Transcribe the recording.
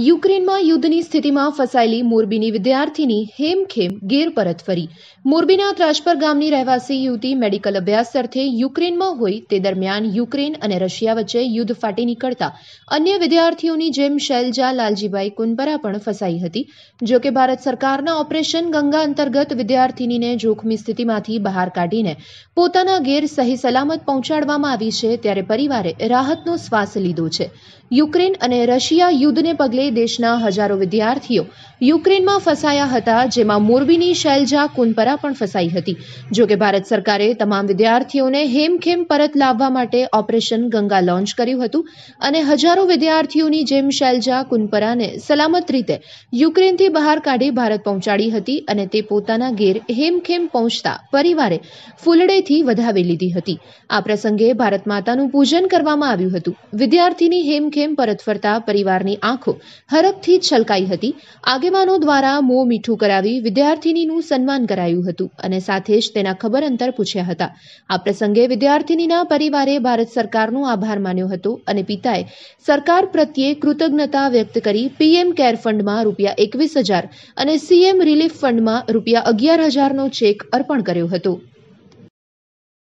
યુક્રેનમાં યુદ્ધની સ્થિતિમાં ફસાયેલી મોરબીની વિદ્યાર્થીની હેમખેમ ગેર પરત ફરી મોરબીના ત્રાજપર ગામની રહેવાસી યુવતી મેડિકલ અભ્યાસ અર્થે યુક્રેનમાં હોય તે દરમિયાન યુક્રેન અને રશિયા વચ્ચે યુદ્ધ ફાટી નીકળતા અન્ય વિદ્યાર્થીઓની જેમ શૈલજા લાલજીભાઈ કુનપરા પણ ફસાઈ હતી જોકે ભારત સરકારના ઓપરેશન ગંગા અંતર્ગત વિદ્યાર્થીનીને જોખમી સ્થિતિમાંથી બહાર કાઢીને પોતાના ઘેર સહી સલામત પહોંચાડવામાં આવી છે ત્યારે પરિવારે રાહતનો શ્વાસ લીધો છે યુક્રેન અને રશિયા યુદ્ધને પગલે પગલે દેશના હજારો વિદ્યાર્થીઓ યુક્રેનમાં ફસાયા હતા જેમાં મોરબીની શૈલજા કુનપરા પણ ફસાઈ હતી જોકે ભારત સરકારે તમામ વિદ્યાર્થીઓને હેમખેમ પરત લાવવા માટે ઓપરેશન ગંગા લોન્ચ કર્યું હતું અને હજારો વિદ્યાર્થીઓની જેમ શૈલજા કુનપરાને સલામત રીતે યુક્રેનથી બહાર કાઢી ભારત પહોંચાડી હતી અને તે પોતાના ઘેર હેમખેમ પહોંચતા પરિવારે ફૂલડેથી વધાવી લીધી હતી આ પ્રસંગે ભારત માતાનું પૂજન કરવામાં આવ્યું હતું વિદ્યાર્થીની હેમખેમ પરત ફરતા પરિવારની આંખો હરફથી જ છલકાઈ હતી આગેવાનો દ્વારા મોં મીઠું કરાવી વિદ્યાર્થિનીનું સન્માન કરાયું હતું અને સાથે જ તેના ખબર અંતર પૂછ્યા હતા આ પ્રસંગે વિદ્યાર્થિનીના પરિવારે ભારત સરકારનો આભાર માન્યો હતો અને પિતાએ સરકાર પ્રત્યે કૃતજ્ઞતા વ્યક્ત કરી પીએમ કેર ફંડમાં રૂપિયા એકવીસ હજાર અને સીએમ રિલીફ ફંડમાં રૂપિયા અગિયાર હજારનો ચેક અર્પણ કર્યો હતો